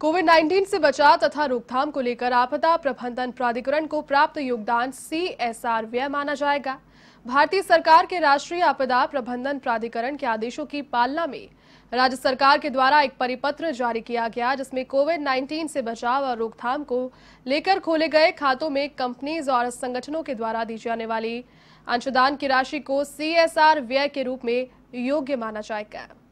Covid 19 से बचाव तथा रोकथाम को लेकर आपदा प्रबंधन प्राधिकरण को प्राप्त योगदान सी एस आर व्यय माना जाएगा भारतीय सरकार के राष्ट्रीय आपदा प्रबंधन प्राधिकरण के आदेशों की पालना में राज्य सरकार के द्वारा एक परिपत्र जारी किया गया जिसमें कोविड 19 से बचाव और रोकथाम को लेकर खोले गए खातों में कंपनीज और संगठनों के द्वारा दी जाने वाली अंशदान की राशि को सीएसआर व्यय के रूप में योग्य माना जाएगा